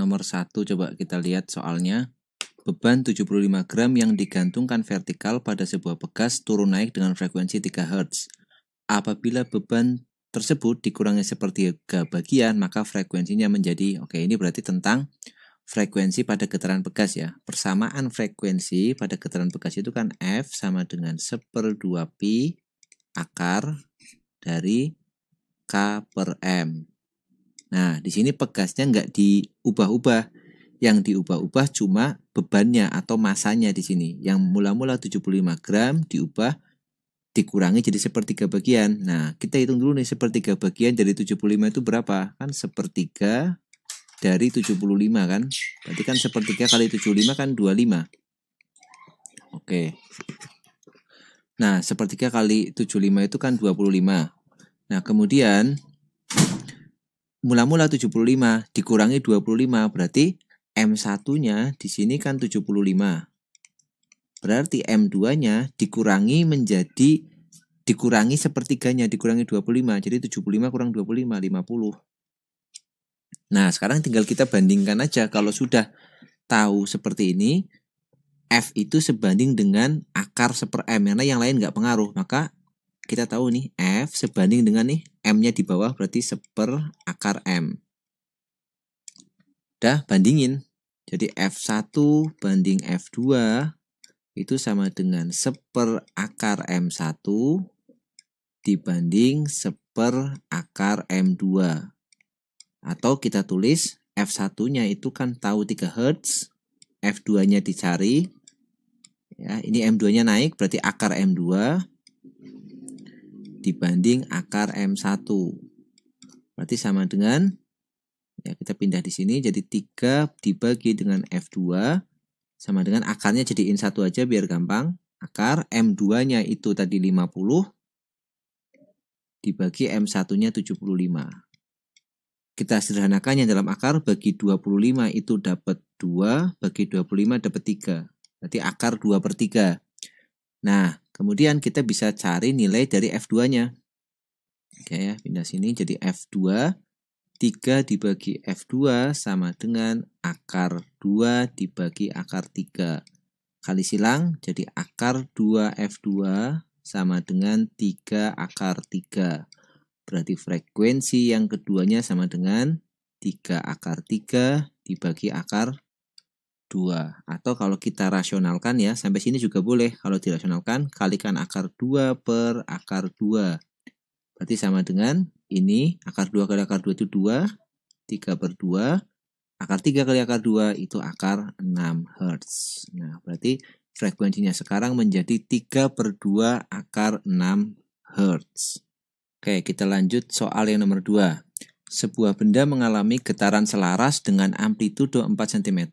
nomor satu coba kita lihat soalnya. Beban 75 gram yang digantungkan vertikal pada sebuah pegas turun naik dengan frekuensi 3 Hz. Apabila beban tersebut dikurangi seperti bagian, maka frekuensinya menjadi, oke okay, ini berarti tentang frekuensi pada getaran pegas ya. Persamaan frekuensi pada getaran pegas itu kan F sama dengan 2 pi akar dari K per M. Nah, di sini pegasnya nggak diubah-ubah. Yang diubah-ubah cuma bebannya atau masanya di sini. Yang mula-mula 75 gram diubah dikurangi jadi sepertiga bagian. Nah, kita hitung dulu nih sepertiga bagian dari 75 itu berapa? Kan sepertiga dari 75 kan? Berarti kan sepertiga kali 75 kan 25. Oke. Nah, sepertiga kali 75 itu kan 25. Nah, kemudian mula-mula 75 dikurangi 25 berarti M1-nya di sini kan 75. Berarti M2-nya dikurangi menjadi dikurangi sepertiganya dikurangi 25. Jadi 75 kurang 25 50. Nah, sekarang tinggal kita bandingkan aja kalau sudah tahu seperti ini F itu sebanding dengan akar seper M karena yang lain nggak pengaruh maka kita tahu nih F sebanding dengan nih M-nya di bawah berarti seper akar M. Dah bandingin. Jadi F1 banding F2 itu sama dengan seper akar M1 dibanding seper akar M2. Atau kita tulis F1-nya itu kan tahu 3 Hz, F2-nya dicari. Ya, ini M2-nya naik berarti akar M2 dibanding akar M1. Berarti sama dengan ya kita pindah di sini jadi 3 dibagi dengan F2 sama dengan akarnya jadiin satu aja biar gampang. Akar M2-nya itu tadi 50 dibagi M1-nya 75. Kita sederhanakan yang dalam akar bagi 25 itu dapat 2, bagi 25 dapat 3. Berarti akar 2 per 3. Nah, Kemudian kita bisa cari nilai dari F2-nya. Oke ya, pindah sini jadi F2. 3 dibagi F2 sama dengan akar 2 dibagi akar 3. Kali silang jadi akar 2 F2 sama dengan 3 akar 3. Berarti frekuensi yang keduanya sama dengan 3 akar 3 dibagi akar 2. Atau kalau kita rasionalkan ya, sampai sini juga boleh. Kalau dirasionalkan, kalikan akar 2 per akar 2. Berarti sama dengan ini, akar 2 kali akar 2 itu 2, 3 per 2, akar 3 kali akar 2 itu akar 6 Hz. Nah, berarti frekuensinya sekarang menjadi 3 per 2 akar 6 Hz. Oke, kita lanjut soal yang nomor 2. Sebuah benda mengalami getaran selaras dengan amplitudo 4 cm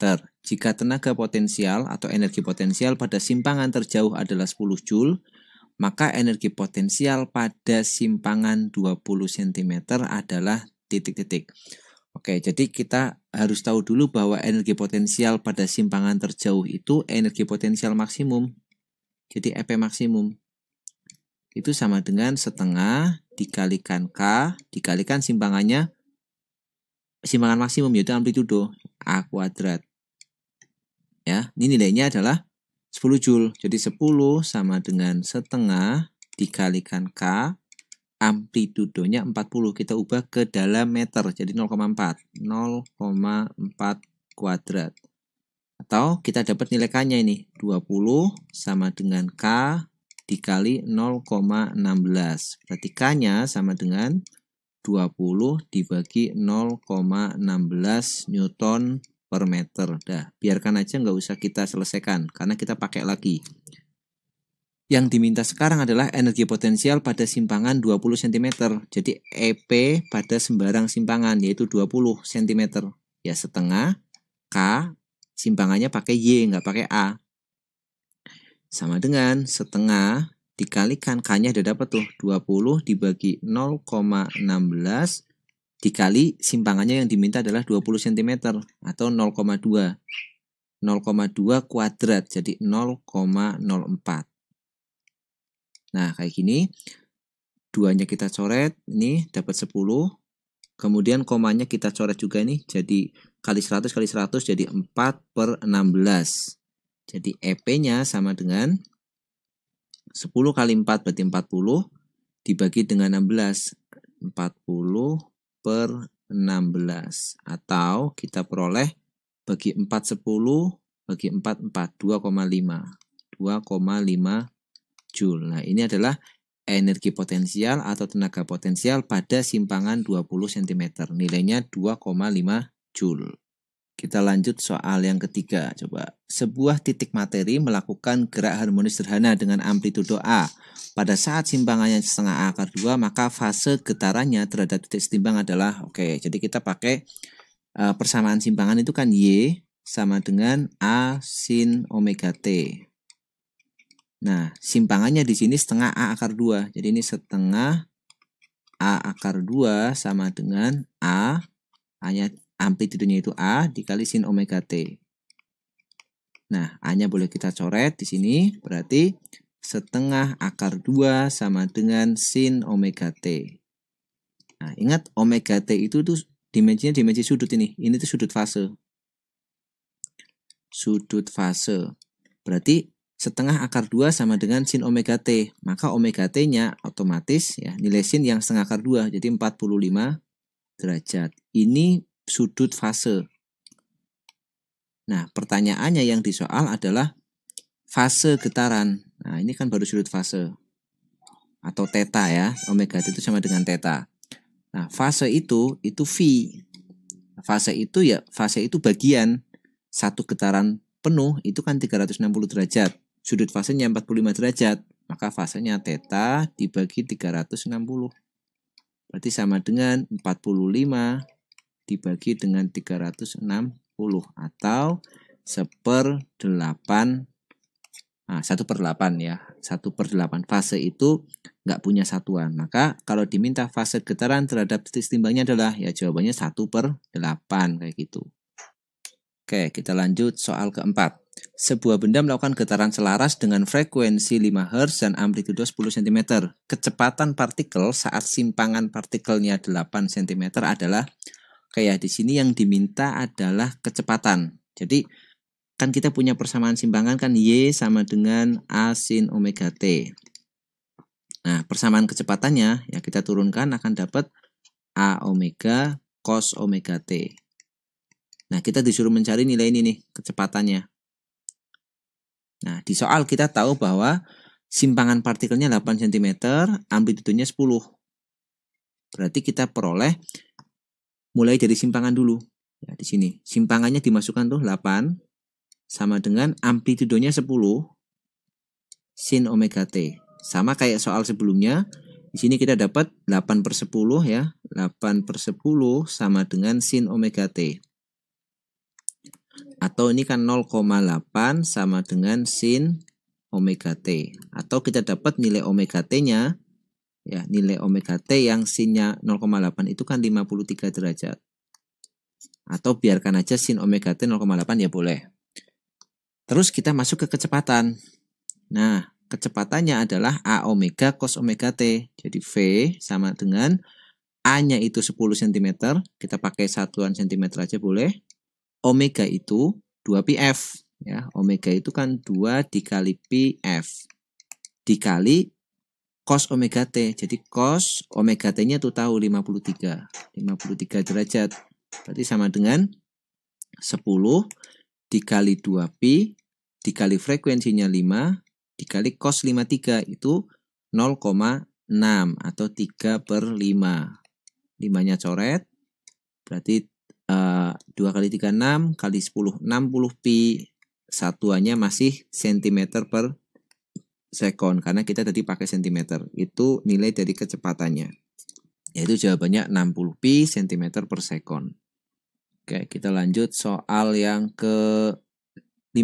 jika tenaga potensial atau energi potensial pada simpangan terjauh adalah 10 Joule, maka energi potensial pada simpangan 20 cm adalah titik-titik. Oke, jadi kita harus tahu dulu bahwa energi potensial pada simpangan terjauh itu energi potensial maksimum. Jadi EP maksimum. Itu sama dengan setengah dikalikan K, dikalikan simpangannya, simpangan maksimum yaitu amplitudo A kuadrat ya ini nilainya adalah 10 Joule jadi 10 sama dengan setengah dikalikan K amplitudonya 40 kita ubah ke dalam meter jadi 0,4 0,4 kuadrat atau kita dapat nilai K-nya ini 20 sama dengan K dikali 0,16 berarti K-nya sama dengan 20 dibagi 0,16 Newton per meter. Dah, biarkan aja nggak usah kita selesaikan karena kita pakai lagi. Yang diminta sekarang adalah energi potensial pada simpangan 20 cm. Jadi EP pada sembarang simpangan yaitu 20 cm. Ya setengah K simpangannya pakai Y nggak pakai A. Sama dengan setengah dikalikan K-nya udah dapat tuh 20 dibagi 0,16 dikali simpangannya yang diminta adalah 20 cm atau 0,2. 0,2 kuadrat jadi 0,04. Nah, kayak gini. Duanya kita coret, ini dapat 10. Kemudian komanya kita coret juga nih, jadi kali 100 kali 100 jadi 4 per 16. Jadi EP-nya sama dengan 10 kali 4 berarti 40 dibagi dengan 16. 40 per 16 atau kita peroleh bagi 4 10 bagi 4 4 2,5 2,5 Joule. Nah, ini adalah energi potensial atau tenaga potensial pada simpangan 20 cm. Nilainya 2,5 Joule. Kita lanjut soal yang ketiga. Coba sebuah titik materi melakukan gerak harmonis sederhana dengan amplitudo A. Pada saat simpangannya setengah A akar 2, maka fase getarannya terhadap titik setimbang adalah oke. Okay, jadi kita pakai uh, persamaan simpangan itu kan Y sama dengan A sin omega T. Nah, simpangannya di sini setengah A akar 2. Jadi ini setengah A akar 2 sama dengan A, hanya amplitudenya itu A dikali sin omega T. Nah, A-nya boleh kita coret di sini, berarti setengah akar 2 sama dengan sin omega T. Nah, ingat omega T itu tuh dimensinya dimensi sudut ini. Ini tuh sudut fase. Sudut fase. Berarti setengah akar 2 sama dengan sin omega T. Maka omega T-nya otomatis ya nilai sin yang setengah akar 2, jadi 45 derajat. Ini sudut fase. Nah, pertanyaannya yang disoal adalah fase getaran. Nah, ini kan baru sudut fase atau teta ya. Omega itu sama dengan teta. Nah, fase itu itu V. Fase itu ya fase itu bagian satu getaran penuh itu kan 360 derajat. Sudut fasenya 45 derajat, maka fasenya teta dibagi 360. Berarti sama dengan 45 dibagi dengan 360 atau 1 ah, per 8 Nah, 1 per 8 ya. 1 per 8 fase itu nggak punya satuan. Maka kalau diminta fase getaran terhadap titik timbangnya adalah ya jawabannya 1 per 8 kayak gitu. Oke, kita lanjut soal keempat. Sebuah benda melakukan getaran selaras dengan frekuensi 5 Hz dan amplitudo 10 cm. Kecepatan partikel saat simpangan partikelnya 8 cm adalah Oke ya di sini yang diminta adalah kecepatan. Jadi kan kita punya persamaan simpangan kan Y sama dengan A sin omega T. Nah, persamaan kecepatannya ya kita turunkan akan dapat A omega cos omega T. Nah, kita disuruh mencari nilai ini nih, kecepatannya. Nah, di soal kita tahu bahwa simpangan partikelnya 8 cm, amplitudenya 10. Berarti kita peroleh mulai dari simpangan dulu. Ya, di sini simpangannya dimasukkan tuh 8 sama dengan amplitudonya 10 sin omega t. Sama kayak soal sebelumnya, di sini kita dapat 8 per 10 ya. 8 per 10 sama dengan sin omega t. Atau ini kan 0,8 sama dengan sin omega t. Atau kita dapat nilai omega t-nya ya nilai omega t yang sinnya 0,8 itu kan 53 derajat atau biarkan aja sin omega t 0,8 ya boleh terus kita masuk ke kecepatan nah kecepatannya adalah a omega cos omega t jadi v sama dengan a nya itu 10 cm kita pakai satuan cm aja boleh omega itu 2 pf ya omega itu kan 2 dikali pf dikali cos omega t. Jadi cos omega t-nya tuh tahu 53. 53 derajat. Berarti sama dengan 10 dikali 2pi dikali frekuensinya 5 dikali cos 53 itu 0,6 atau 3 per 5. 5-nya coret. Berarti uh, eh, 2 kali 3 6 kali 10 60 pi satuannya masih sentimeter per second karena kita tadi pakai sentimeter. Itu nilai dari kecepatannya. Yaitu jawabannya 60 pi cm per second. Oke, kita lanjut soal yang ke 5.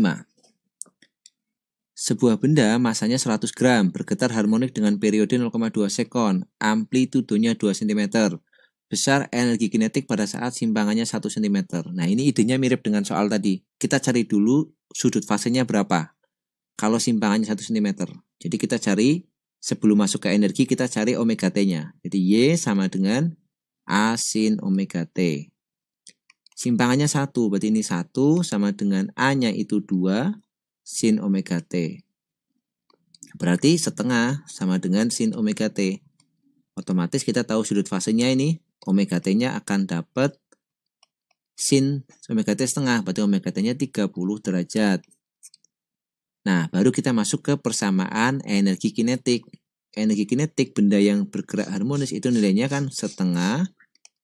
Sebuah benda masanya 100 gram bergetar harmonik dengan periode 0,2 sekon, amplitudonya 2 cm besar energi kinetik pada saat simpangannya 1 cm. Nah, ini idenya mirip dengan soal tadi. Kita cari dulu sudut fasenya berapa kalau simpangannya 1 cm. Jadi kita cari sebelum masuk ke energi kita cari omega T-nya. Jadi Y sama dengan A sin omega T. Simpangannya 1, berarti ini 1 sama dengan A-nya itu 2 sin omega T. Berarti setengah sama dengan sin omega T. Otomatis kita tahu sudut fasenya ini, omega T-nya akan dapat sin omega T setengah, berarti omega T-nya 30 derajat. Nah, baru kita masuk ke persamaan energi kinetik. Energi kinetik benda yang bergerak harmonis itu nilainya kan setengah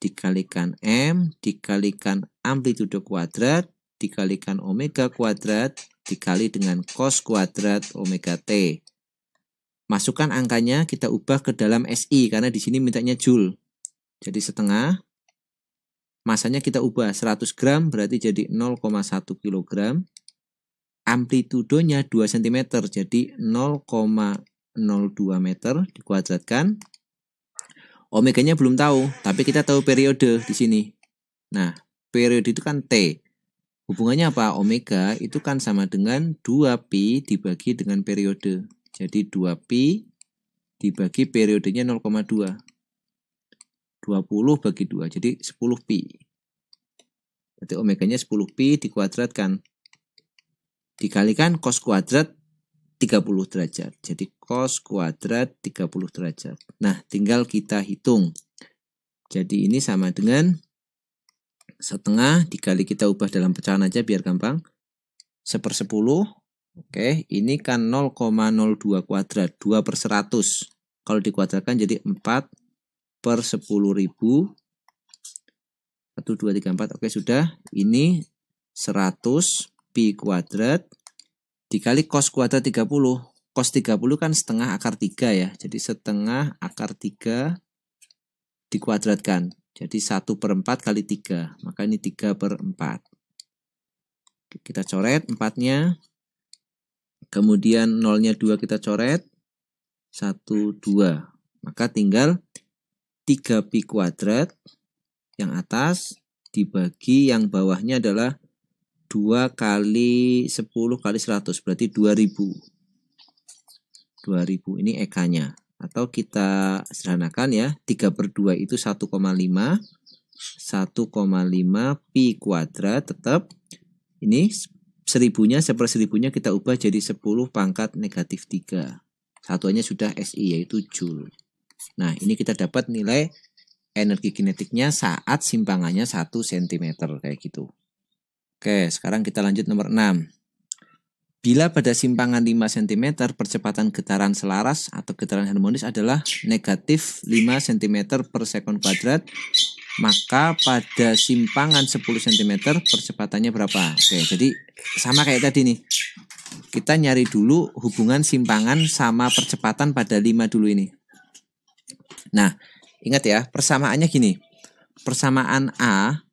dikalikan M dikalikan amplitudo kuadrat dikalikan omega kuadrat dikali dengan cos kuadrat omega T. Masukkan angkanya kita ubah ke dalam SI karena di sini mintanya joule. Jadi setengah masanya kita ubah 100 gram berarti jadi 0,1 kilogram amplitudonya 2 cm jadi 0,02 meter dikuadratkan omeganya belum tahu tapi kita tahu periode di sini nah periode itu kan T hubungannya apa omega itu kan sama dengan 2pi dibagi dengan periode jadi 2pi dibagi periodenya 0,2 20 bagi 2 jadi 10pi jadi omeganya 10pi dikuadratkan dikalikan cos kuadrat 30 derajat. Jadi cos kuadrat 30 derajat. Nah, tinggal kita hitung. Jadi ini sama dengan setengah dikali kita ubah dalam pecahan aja biar gampang. Seper 10. Oke, ini kan 0,02 kuadrat, 2 per 100. Kalau dikuadratkan jadi 4 per 10 ribu. 1, 2, 3, 4. Oke, sudah. Ini 100 pi kuadrat dikali cos kuadrat 30. Cos 30 kan setengah akar 3 ya. Jadi setengah akar 3 dikuadratkan. Jadi 1 per 4 kali 3. Maka ini 3 per 4. Kita coret 4-nya. Kemudian 0-nya 2 kita coret. 1, 2. Maka tinggal 3 pi kuadrat yang atas dibagi yang bawahnya adalah 2 kali 10 kali 100 berarti 2000 2000 ini EK-nya atau kita sederhanakan ya 3 per 2 itu 1,5 1,5 pi kuadrat tetap ini seribunya seper seribunya kita ubah jadi 10 pangkat negatif 3 satuannya sudah SI yaitu Joule nah ini kita dapat nilai energi kinetiknya saat simpangannya 1 cm kayak gitu Oke, sekarang kita lanjut nomor 6. Bila pada simpangan 5 cm percepatan getaran selaras atau getaran harmonis adalah negatif 5 cm per sekon kuadrat, maka pada simpangan 10 cm percepatannya berapa? Oke, jadi sama kayak tadi nih. Kita nyari dulu hubungan simpangan sama percepatan pada 5 dulu ini. Nah, ingat ya, persamaannya gini. Persamaan A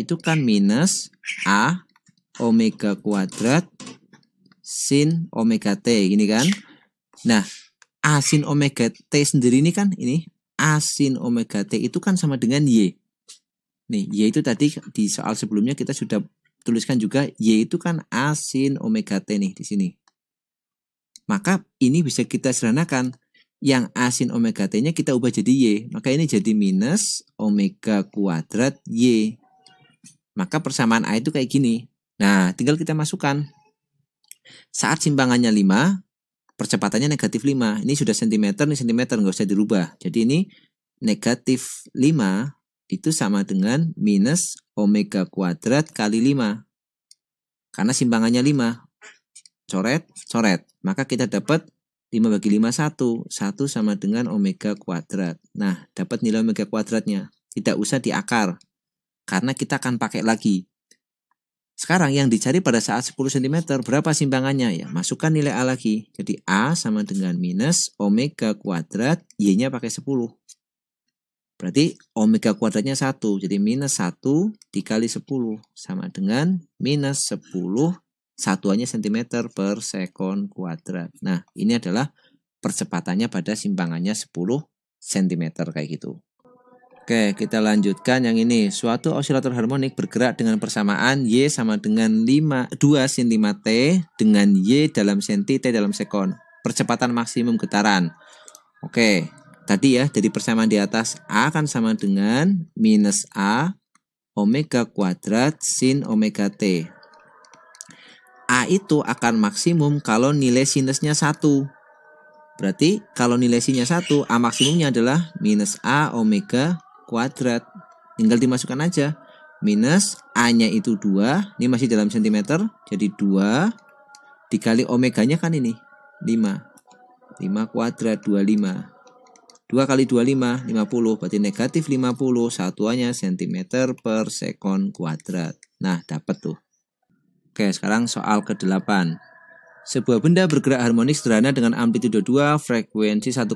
itu kan minus A omega kuadrat sin omega T gini kan. Nah, A sin omega T sendiri ini kan ini A sin omega T itu kan sama dengan Y. Nih, Y itu tadi di soal sebelumnya kita sudah tuliskan juga Y itu kan A sin omega T nih di sini. Maka ini bisa kita sederhanakan yang A sin omega T-nya kita ubah jadi Y. Maka ini jadi minus omega kuadrat Y. Maka persamaan A itu kayak gini. Nah, tinggal kita masukkan. Saat simpangannya 5, percepatannya negatif 5. Ini sudah sentimeter, ini sentimeter, nggak usah dirubah. Jadi ini negatif 5 itu sama dengan minus omega kuadrat kali 5. Karena simpangannya 5. Coret, coret. Maka kita dapat 5 bagi 5, 1. 1 sama dengan omega kuadrat. Nah, dapat nilai omega kuadratnya. Tidak usah diakar karena kita akan pakai lagi. Sekarang yang dicari pada saat 10 cm berapa simpangannya ya? Masukkan nilai A lagi. Jadi A sama dengan minus omega kuadrat Y-nya pakai 10. Berarti omega kuadratnya 1. Jadi minus 1 dikali 10 sama dengan minus 10 satuannya cm per sekon kuadrat. Nah ini adalah percepatannya pada simpangannya 10 cm kayak gitu. Oke, kita lanjutkan yang ini. Suatu osilator harmonik bergerak dengan persamaan Y sama dengan 5, 2 sin 5 T dengan Y dalam senti T dalam sekon. Percepatan maksimum getaran. Oke, tadi ya jadi persamaan di atas A akan sama dengan minus A omega kuadrat sin omega T. A itu akan maksimum kalau nilai sinusnya 1. Berarti kalau nilai sinusnya 1, A maksimumnya adalah minus A omega kuadrat. Tinggal dimasukkan aja. Minus A-nya itu 2. Ini masih dalam cm Jadi 2. Dikali omeganya kan ini. 5. 5 kuadrat 25. 2 kali 25, 50. Berarti negatif 50 satuannya cm per sekon kuadrat. Nah, dapat tuh. Oke, sekarang soal ke-8. Sebuah benda bergerak harmonis sederhana dengan amplitudo 2, frekuensi 1,5.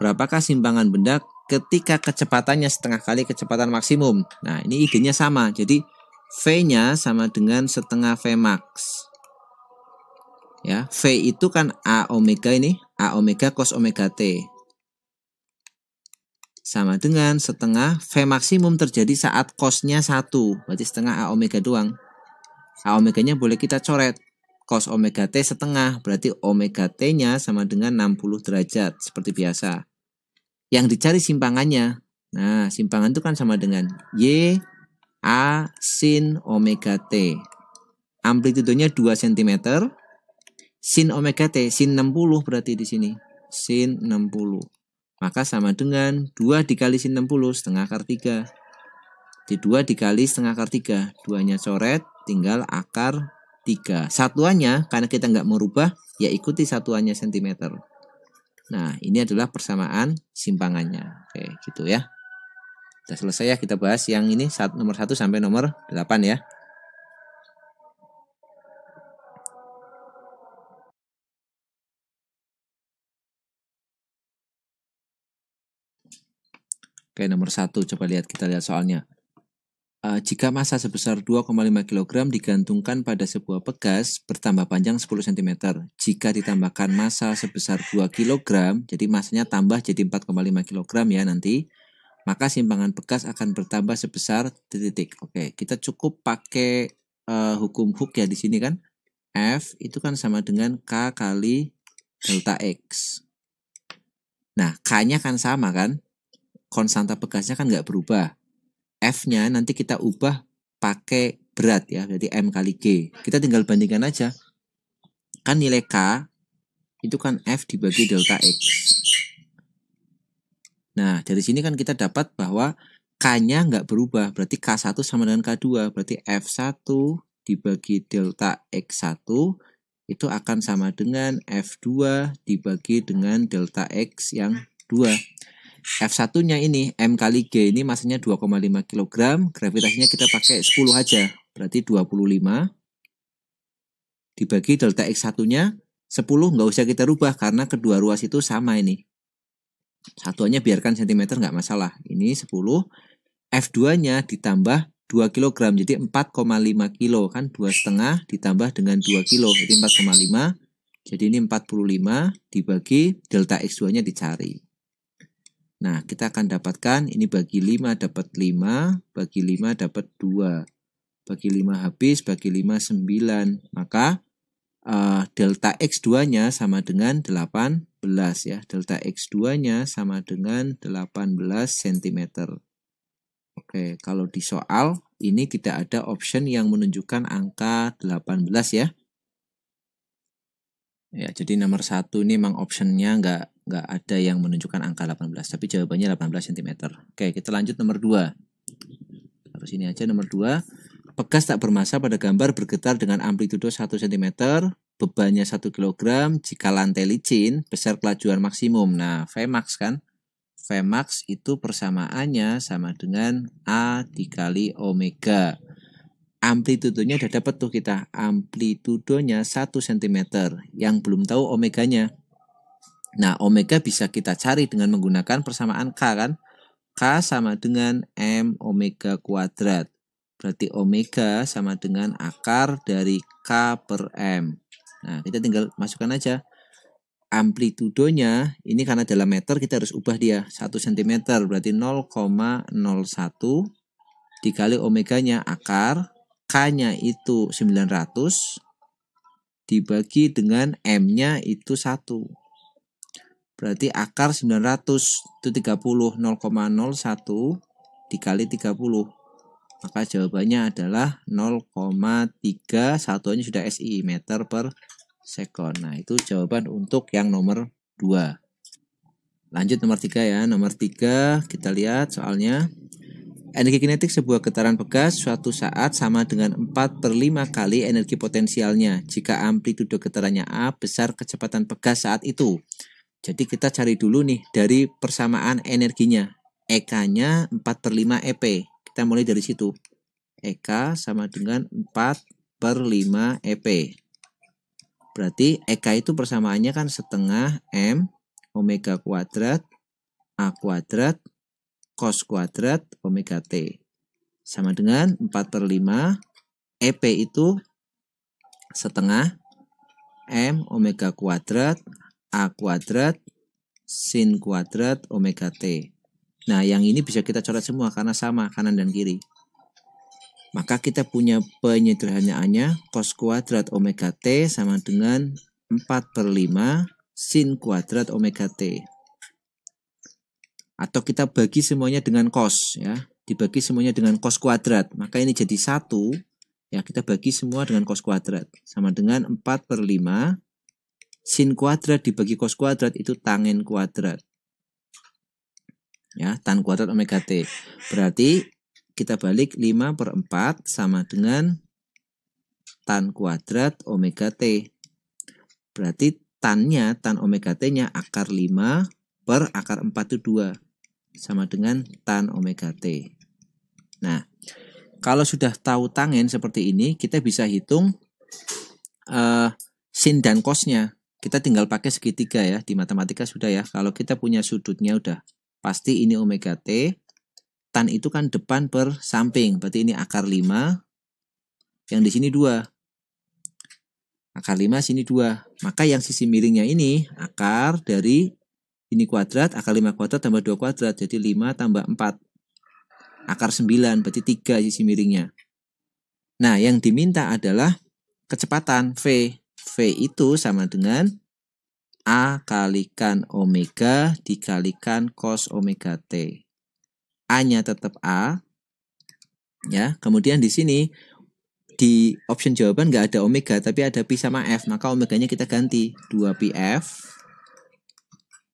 Berapakah simpangan benda ketika kecepatannya setengah kali kecepatan maksimum. Nah, ini idenya sama. Jadi V-nya sama dengan setengah V max. Ya, V itu kan A omega ini, A omega cos omega T. Sama dengan setengah V maksimum terjadi saat cosnya satu, Berarti setengah A omega doang. A omeganya boleh kita coret. Cos omega T setengah, berarti omega T-nya sama dengan 60 derajat seperti biasa yang dicari simpangannya. Nah, simpangan itu kan sama dengan Y A sin omega T. Amplitudonya 2 cm. Sin omega T, sin 60 berarti di sini. Sin 60. Maka sama dengan 2 dikali sin 60, setengah akar 3. Di 2 dikali setengah akar 3. Duanya coret, tinggal akar 3. Satuannya, karena kita nggak merubah, ya ikuti satuannya sentimeter. Nah, ini adalah persamaan simpangannya. Oke, gitu ya. Sudah selesai ya kita bahas yang ini nomor 1 sampai nomor 8 ya. Oke, nomor 1 coba lihat kita lihat soalnya. Eh, jika massa sebesar 2,5 kg digantungkan pada sebuah pegas bertambah panjang 10 cm. Jika ditambahkan massa sebesar 2 kg, jadi massanya tambah jadi 4,5 kg ya nanti, maka simpangan pegas akan bertambah sebesar titik. Oke, kita cukup pakai uh, hukum hook ya di sini kan. F itu kan sama dengan K kali delta X. Nah, K-nya kan sama kan? Konstanta pegasnya kan nggak berubah F-nya nanti kita ubah pakai berat ya, jadi M kali G. Kita tinggal bandingkan aja. Kan nilai K itu kan F dibagi delta X. Nah, dari sini kan kita dapat bahwa K-nya nggak berubah. Berarti K1 sama dengan K2. Berarti F1 dibagi delta X1 itu akan sama dengan F2 dibagi dengan delta X yang 2. F1-nya ini M kali G ini masanya 2,5 kg, gravitasinya kita pakai 10 aja, berarti 25 dibagi delta X1-nya 10 nggak usah kita rubah karena kedua ruas itu sama ini. Satuannya biarkan cm nggak masalah. Ini 10 F2-nya ditambah 2 kg jadi 4,5 kilo kan 2 setengah ditambah dengan 2 kilo jadi 4,5 jadi ini 45 dibagi delta X2 nya dicari Nah, kita akan dapatkan ini bagi 5 dapat 5, bagi 5 dapat 2. Bagi 5 habis, bagi 5 9. Maka uh, delta X2-nya sama dengan 18 ya. Delta X2-nya sama dengan 18 cm. Oke, kalau di soal ini tidak ada option yang menunjukkan angka 18 ya. Ya, jadi nomor satu ini memang optionnya nggak nggak ada yang menunjukkan angka 18, tapi jawabannya 18 cm. Oke, kita lanjut nomor dua harus sini aja nomor dua Pegas tak bermasa pada gambar bergetar dengan amplitudo 1 cm, bebannya 1 kg, jika lantai licin, besar kelajuan maksimum. Nah, Vmax kan? Vmax itu persamaannya sama dengan A dikali omega amplitudonya udah dapat tuh kita amplitudonya 1 cm yang belum tahu omeganya nah omega bisa kita cari dengan menggunakan persamaan K kan K sama dengan M omega kuadrat berarti omega sama dengan akar dari K per M nah kita tinggal masukkan aja amplitudonya ini karena dalam meter kita harus ubah dia 1 cm berarti 0,01 dikali omeganya akar K-nya itu 900 dibagi dengan M-nya itu 1. Berarti akar 900 itu 30, 0,01 dikali 30. Maka jawabannya adalah 0,3 satuannya sudah SI meter per sekon. Nah, itu jawaban untuk yang nomor 2. Lanjut nomor 3 ya. Nomor 3 kita lihat soalnya. Energi kinetik sebuah getaran pegas suatu saat sama dengan 4 per 5 kali energi potensialnya jika amplitudo getarannya A besar kecepatan pegas saat itu. Jadi kita cari dulu nih dari persamaan energinya. EK-nya 4 per 5 EP. Kita mulai dari situ. EK sama dengan 4 per 5 EP. Berarti EK itu persamaannya kan setengah M omega kuadrat A kuadrat cos kuadrat omega t. Sama dengan 4 per 5, EP itu setengah M omega kuadrat A kuadrat sin kuadrat omega T. Nah, yang ini bisa kita coret semua karena sama kanan dan kiri. Maka kita punya penyederhanaannya cos kuadrat omega T sama dengan 4 per 5 sin kuadrat omega T atau kita bagi semuanya dengan cos ya dibagi semuanya dengan cos kuadrat maka ini jadi satu ya kita bagi semua dengan cos kuadrat sama dengan 4 per 5 sin kuadrat dibagi cos kuadrat itu tangen kuadrat ya tan kuadrat omega t berarti kita balik 5 per 4 sama dengan tan kuadrat omega t berarti tannya tan omega t nya akar 5 per akar 4 itu 2 sama dengan tan omega t. Nah, kalau sudah tahu tangen seperti ini, kita bisa hitung uh, sin dan kosnya. Kita tinggal pakai segitiga ya, di matematika sudah ya. Kalau kita punya sudutnya udah, pasti ini omega t. Tan itu kan depan per samping, berarti ini akar 5, yang di sini 2. Akar 5, sini 2. Maka yang sisi miringnya ini akar dari ini kuadrat akar 5 kuadrat tambah 2 kuadrat jadi 5 tambah 4 akar 9 berarti 3 sisi miringnya nah yang diminta adalah kecepatan V V itu sama dengan A kalikan omega dikalikan cos omega T A nya tetap A ya kemudian di sini di option jawaban nggak ada omega tapi ada P sama f maka omeganya kita ganti 2 pf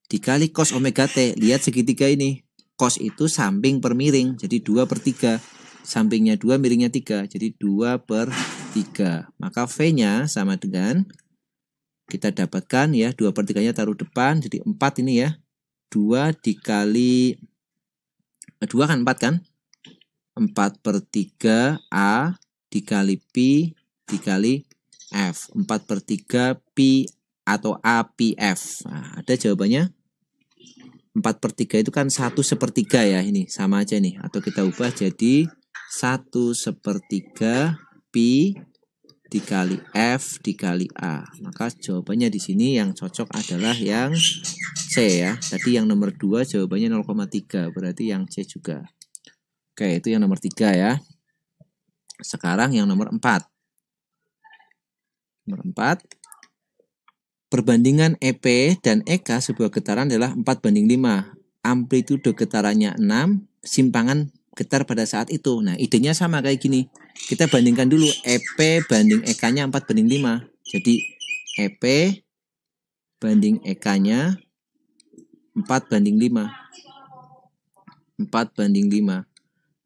dikali cos omega t. Lihat segitiga ini. Cos itu samping per miring, jadi 2 per 3. Sampingnya 2, miringnya 3, jadi 2 per 3. Maka V-nya sama dengan, kita dapatkan ya, 2 per 3-nya taruh depan, jadi 4 ini ya. 2 dikali, 2 kan 4 kan? 4 per 3 A dikali P dikali F. 4 per 3 P atau A P F Nah, ada jawabannya? 4 per 3 itu kan 1 sepertiga ya ini sama aja nih atau kita ubah jadi 1 sepertiga pi dikali F dikali A maka jawabannya di sini yang cocok adalah yang C ya tadi yang nomor 2 jawabannya 0,3 berarti yang C juga Oke itu yang nomor 3 ya sekarang yang nomor 4 nomor 4 Perbandingan EP dan EK sebuah getaran adalah 4 banding 5. Amplitudo getarannya 6, simpangan getar pada saat itu. Nah, idenya sama kayak gini. Kita bandingkan dulu EP banding EK-nya 4 banding 5. Jadi EP banding EK-nya 4 banding 5. 4 banding 5.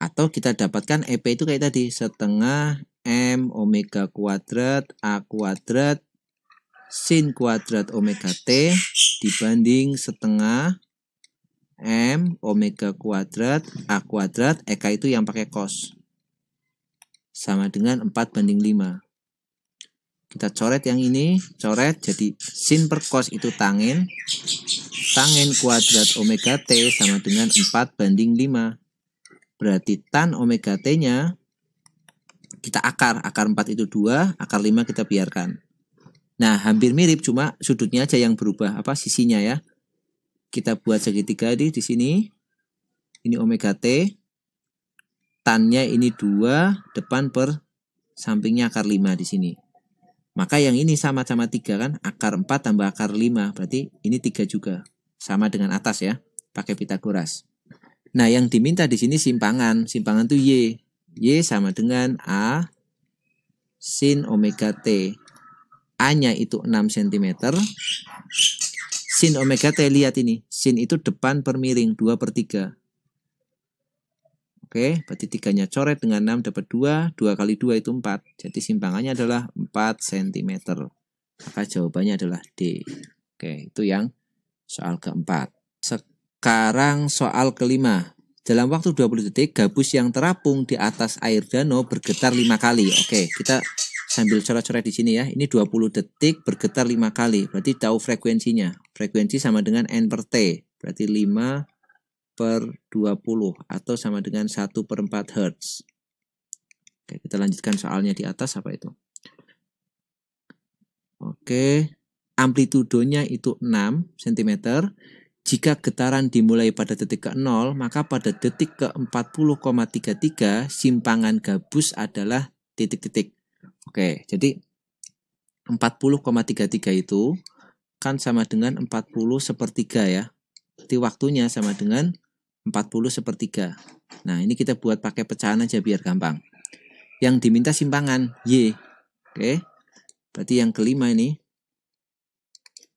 Atau kita dapatkan EP itu kayak tadi, setengah M omega kuadrat A kuadrat sin kuadrat omega t dibanding setengah m omega kuadrat a kuadrat eka itu yang pakai cos sama dengan 4 banding 5 kita coret yang ini coret jadi sin per cos itu tangen tangen kuadrat omega t sama dengan 4 banding 5 berarti tan omega t nya kita akar akar 4 itu 2 akar 5 kita biarkan Nah, hampir mirip cuma sudutnya aja yang berubah, apa sisinya ya. Kita buat segitiga di di sini. Ini omega t. Tannya ini dua depan per sampingnya akar 5 di sini. Maka yang ini sama-sama 3 kan, akar 4 tambah akar 5, berarti ini tiga juga. Sama dengan atas ya, pakai Pitagoras. Nah, yang diminta di sini simpangan. Simpangan itu Y. Y sama dengan A sin omega T A-nya itu 6 cm. Sin omega T, lihat ini. Sin itu depan per miring, 2 per 3. Oke, berarti tiganya coret dengan 6 dapat 2, 2 kali 2 itu 4. Jadi simpangannya adalah 4 cm. Maka jawabannya adalah D. Oke, itu yang soal keempat. Sekarang soal kelima. Dalam waktu 20 detik, gabus yang terapung di atas air danau bergetar 5 kali. Oke, kita sambil coret-coret di sini ya. Ini 20 detik bergetar 5 kali. Berarti tahu frekuensinya. Frekuensi sama dengan N per T. Berarti 5 per 20 atau sama dengan 1 per 4 Hz. Oke, kita lanjutkan soalnya di atas apa itu. Oke, amplitudonya itu 6 cm. Jika getaran dimulai pada detik ke 0, maka pada detik ke 40,33 simpangan gabus adalah titik-titik. Oke, jadi 40,33 itu kan sama dengan 40 sepertiga ya. Jadi waktunya sama dengan 40 sepertiga. Nah, ini kita buat pakai pecahan aja biar gampang. Yang diminta simpangan, Y. Oke, berarti yang kelima ini.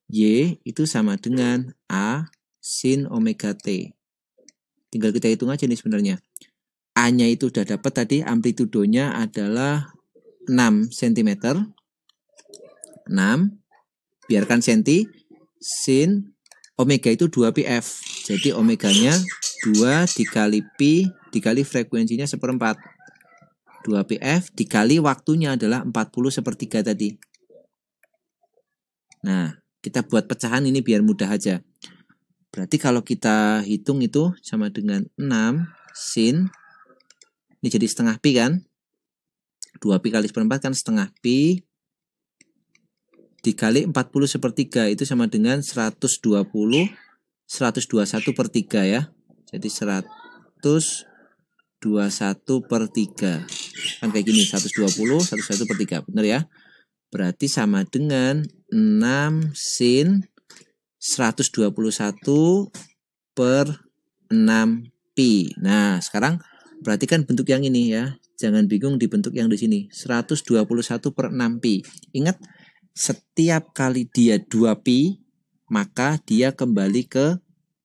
Y itu sama dengan A sin omega T. Tinggal kita hitung aja nih sebenarnya. A-nya itu sudah dapat tadi, amplitudonya adalah 6 cm 6 biarkan senti sin omega itu 2pf jadi omeganya 2 dikali pi dikali frekuensinya seperempat 2pf dikali waktunya adalah 40 sepertiga tadi nah kita buat pecahan ini biar mudah aja berarti kalau kita hitung itu sama dengan 6 sin ini jadi setengah pi kan 2pi kali seperempat kan setengah pi dikali 40 sepertiga itu sama dengan 120 121 per 3 ya jadi 121 per 3 kan kayak gini 120 121 per 3 bener ya berarti sama dengan 6 sin 121 per 6 pi nah sekarang Perhatikan bentuk yang ini ya. Jangan bingung di bentuk yang di sini. 121 per 6pi. Ingat, setiap kali dia 2pi, maka dia kembali ke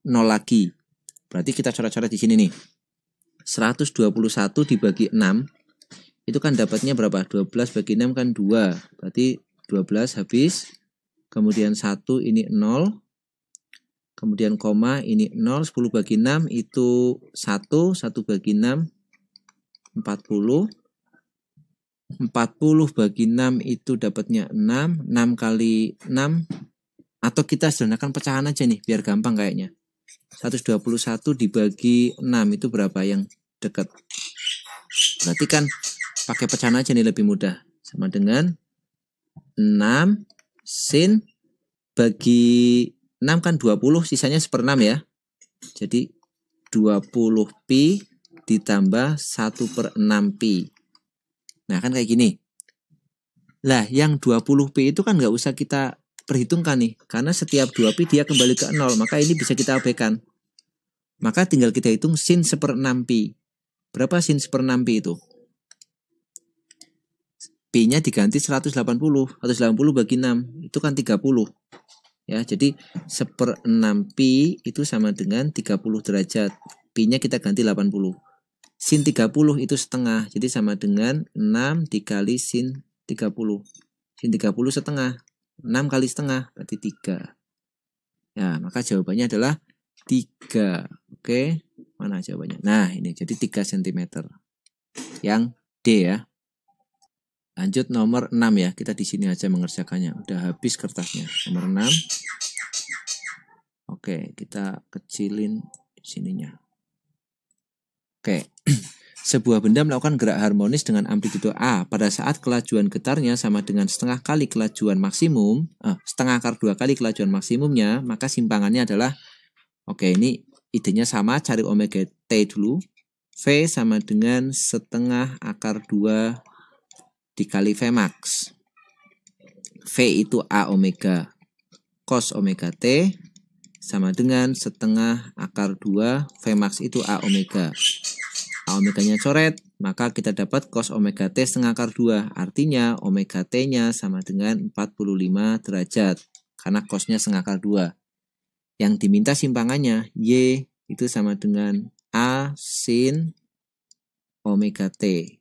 0 lagi. Berarti kita coret-coret di sini nih. 121 dibagi 6, itu kan dapatnya berapa? 12 bagi 6 kan 2. Berarti 12 habis. Kemudian 1 ini 0 kemudian koma ini 0 10 bagi 6 itu 1 1 bagi 6 40 40 bagi 6 itu dapatnya 6 6 kali 6 atau kita sederhanakan pecahan aja nih biar gampang kayaknya 121 dibagi 6 itu berapa yang dekat berarti kan pakai pecahan aja nih lebih mudah sama dengan 6 sin bagi 6 kan 20, sisanya 6 ya. Jadi 20pi ditambah 1 per 6pi. Nah kan kayak gini. Lah yang 20pi itu kan nggak usah kita perhitungkan nih. Karena setiap 2pi dia kembali ke 0. Maka ini bisa kita abaikan. Maka tinggal kita hitung sin 1 per 6pi. Berapa sin 1 per 6pi itu? pi nya diganti 180. 180 bagi 6. Itu kan 30 ya jadi seper 6 pi itu sama dengan 30 derajat pi nya kita ganti 80 sin 30 itu setengah jadi sama dengan 6 dikali sin 30 sin 30 setengah 6 kali setengah berarti 3 ya maka jawabannya adalah 3 oke mana jawabannya nah ini jadi 3 cm yang D ya Lanjut nomor 6 ya. Kita di sini aja mengerjakannya. Udah habis kertasnya. Nomor 6. Oke, kita kecilin sininya. Oke. Sebuah benda melakukan gerak harmonis dengan amplitudo A pada saat kelajuan getarnya sama dengan setengah kali kelajuan maksimum, eh, setengah akar dua kali kelajuan maksimumnya, maka simpangannya adalah, oke ini idenya sama, cari omega T dulu, V sama dengan setengah akar dua dikali Vmax. V itu A omega cos omega T sama dengan setengah akar 2 Vmax itu A omega. A omeganya coret, maka kita dapat cos omega T setengah akar 2. Artinya omega T-nya sama dengan 45 derajat karena cosnya setengah akar 2. Yang diminta simpangannya Y itu sama dengan A sin omega T.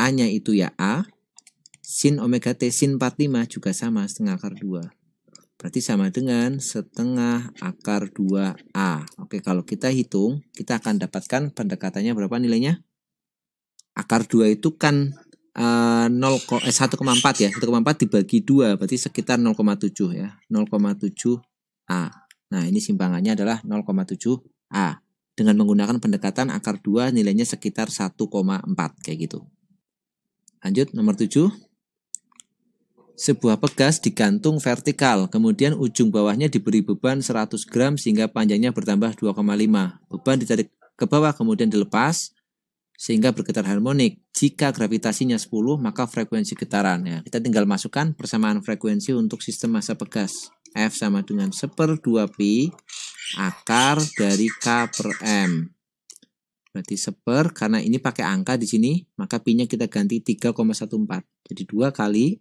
A-nya itu ya A, sin omega t sin 45 juga sama setengah akar 2. Berarti sama dengan setengah akar 2A. Oke, kalau kita hitung, kita akan dapatkan pendekatannya berapa nilainya? Akar 2 itu kan uh, eh, 1,4 ya. 1,4 dibagi 2, berarti sekitar 0,7 ya. 0,7A. Nah, ini simpangannya adalah 0,7A. Dengan menggunakan pendekatan akar 2 nilainya sekitar 1,4 kayak gitu. Lanjut nomor 7. Sebuah pegas digantung vertikal, kemudian ujung bawahnya diberi beban 100 gram sehingga panjangnya bertambah 2,5. Beban ditarik ke bawah kemudian dilepas sehingga bergetar harmonik. Jika gravitasinya 10, maka frekuensi getaran. Ya, kita tinggal masukkan persamaan frekuensi untuk sistem massa pegas. F sama dengan 1 2 pi akar dari K per M. Berarti seper karena ini pakai angka di sini, maka pi-nya kita ganti 3,14. Jadi dua kali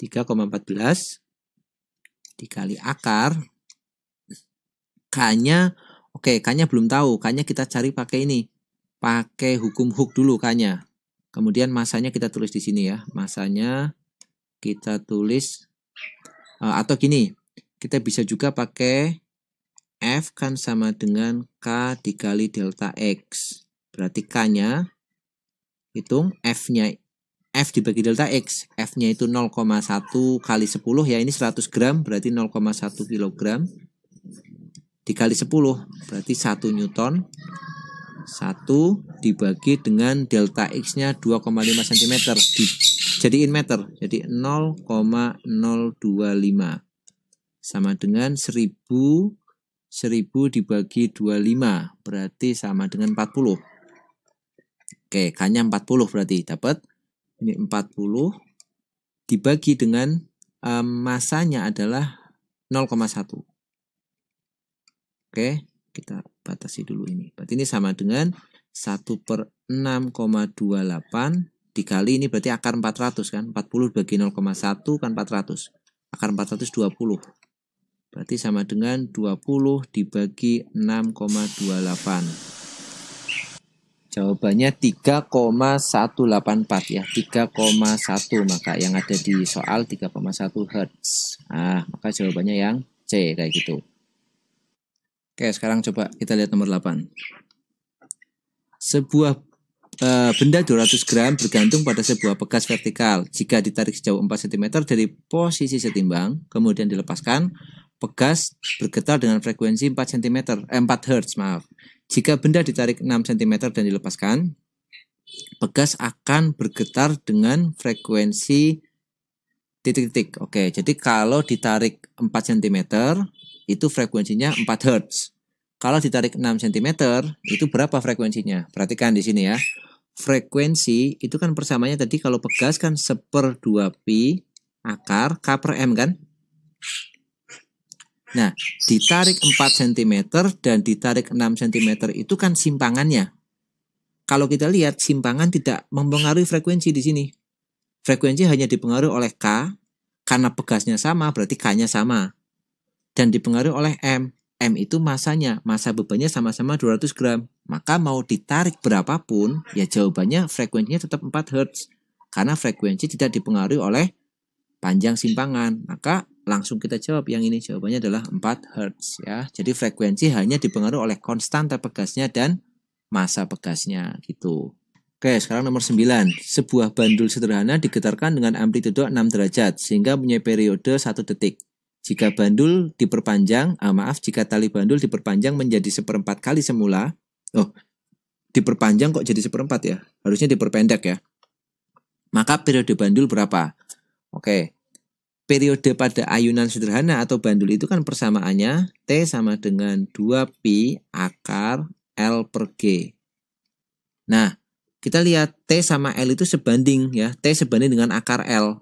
3,14 dikali akar k-nya oke, okay, k-nya belum tahu. K-nya kita cari pakai ini. Pakai hukum hook dulu k-nya. Kemudian masanya kita tulis di sini ya. Masanya kita tulis eh, atau gini, kita bisa juga pakai F kan sama dengan K dikali delta X. Berarti K-nya, hitung F-nya, F dibagi delta X. F-nya itu 0,1 kali 10 ya, ini 100 gram, berarti 0,1 kilogram. Dikali 10, berarti 1 Newton. 1 dibagi dengan delta X-nya 2,5 cm. jadiin meter, jadi 0,025. Sama dengan 1000 1000 dibagi 25 berarti sama dengan 40. Oke, k 40 berarti dapat ini 40 dibagi dengan um, masanya adalah 0,1. Oke, kita batasi dulu ini. Berarti ini sama dengan 1 per 6,28 dikali ini berarti akar 400 kan. 40 bagi 0,1 kan 400. Akar 420. Berarti sama dengan 20 dibagi 6,28. Jawabannya 3,184 ya, 3,1 maka yang ada di soal 3,1 Hertz. Nah, maka jawabannya yang C kayak gitu. Oke, sekarang coba kita lihat nomor 8. Sebuah e, benda 200 gram bergantung pada sebuah pegas vertikal. Jika ditarik sejauh 4 cm dari posisi setimbang, kemudian dilepaskan, Pegas bergetar dengan frekuensi 4 cm, eh, 4 Hz, maaf. Jika benda ditarik 6 cm dan dilepaskan, pegas akan bergetar dengan frekuensi titik-titik. Oke, jadi kalau ditarik 4 cm itu frekuensinya 4 Hz. Kalau ditarik 6 cm itu berapa frekuensinya? Perhatikan di sini ya. Frekuensi itu kan persamanya tadi kalau pegas kan 1/2 pi akar K per M kan? Nah, ditarik 4 cm dan ditarik 6 cm itu kan simpangannya. Kalau kita lihat, simpangan tidak mempengaruhi frekuensi di sini. Frekuensi hanya dipengaruhi oleh K, karena pegasnya sama, berarti K-nya sama. Dan dipengaruhi oleh M. M itu masanya, masa bebannya sama-sama 200 gram. Maka mau ditarik berapapun, ya jawabannya frekuensinya tetap 4 Hz. Karena frekuensi tidak dipengaruhi oleh panjang simpangan. Maka langsung kita jawab yang ini jawabannya adalah 4 Hz ya. Jadi frekuensi hanya dipengaruhi oleh konstanta pegasnya dan masa pegasnya gitu. Oke, sekarang nomor 9. Sebuah bandul sederhana digetarkan dengan amplitudo 6 derajat sehingga punya periode 1 detik. Jika bandul diperpanjang, ah maaf, jika tali bandul diperpanjang menjadi seperempat kali semula, oh, diperpanjang kok jadi seperempat ya? Harusnya diperpendek ya. Maka periode bandul berapa? Oke, periode pada ayunan sederhana atau bandul itu kan persamaannya T sama dengan 2pi akar L per G. Nah, kita lihat T sama L itu sebanding ya. T sebanding dengan akar L.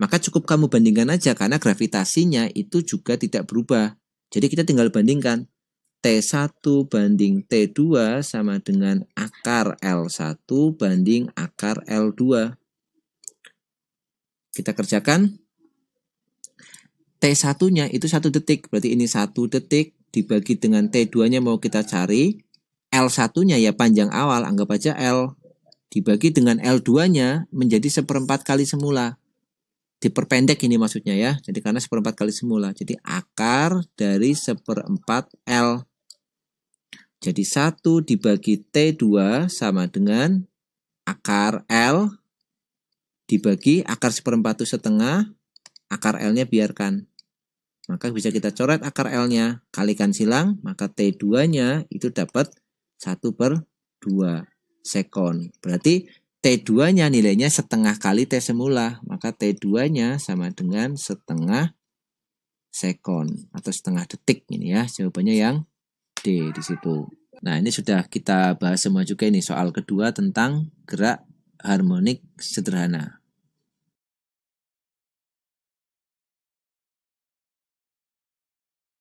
Maka cukup kamu bandingkan aja karena gravitasinya itu juga tidak berubah. Jadi kita tinggal bandingkan. T1 banding T2 sama dengan akar L1 banding akar L2. Kita kerjakan T1-nya itu satu detik. Berarti ini satu detik dibagi dengan T2-nya mau kita cari. L1-nya ya panjang awal, anggap aja L. Dibagi dengan L2-nya menjadi seperempat kali semula. Diperpendek ini maksudnya ya. Jadi karena seperempat kali semula. Jadi akar dari seperempat L. Jadi 1 dibagi T2 sama dengan akar L dibagi akar seperempat itu setengah, akar L-nya biarkan maka bisa kita coret akar L-nya, kalikan silang, maka T2-nya itu dapat 1 per 2 sekon. Berarti T2-nya nilainya setengah kali T semula, maka T2-nya sama dengan setengah sekon atau setengah detik ini ya. Jawabannya yang D di situ. Nah, ini sudah kita bahas semua juga ini soal kedua tentang gerak harmonik sederhana.